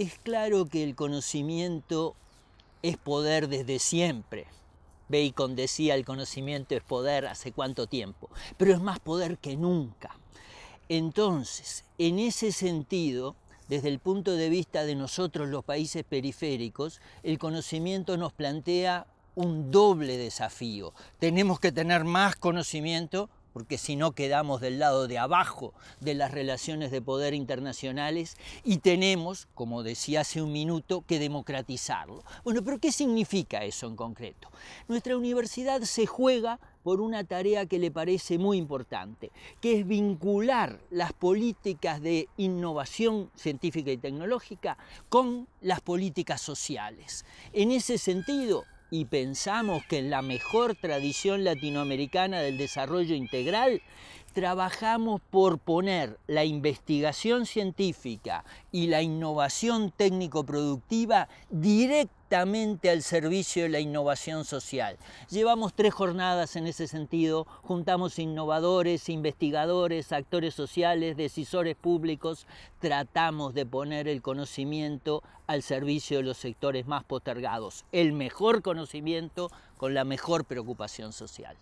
Es claro que el conocimiento es poder desde siempre. Bacon decía el conocimiento es poder hace cuánto tiempo, pero es más poder que nunca. Entonces, en ese sentido, desde el punto de vista de nosotros los países periféricos, el conocimiento nos plantea un doble desafío. Tenemos que tener más conocimiento porque si no quedamos del lado de abajo de las relaciones de poder internacionales y tenemos, como decía hace un minuto, que democratizarlo. Bueno, pero ¿qué significa eso en concreto? Nuestra universidad se juega por una tarea que le parece muy importante, que es vincular las políticas de innovación científica y tecnológica con las políticas sociales. En ese sentido, y pensamos que es la mejor tradición latinoamericana del desarrollo integral, trabajamos por poner la investigación científica y la innovación técnico-productiva directamente al servicio de la innovación social. Llevamos tres jornadas en ese sentido, juntamos innovadores, investigadores, actores sociales, decisores públicos, tratamos de poner el conocimiento al servicio de los sectores más postergados, el mejor conocimiento con la mejor preocupación social.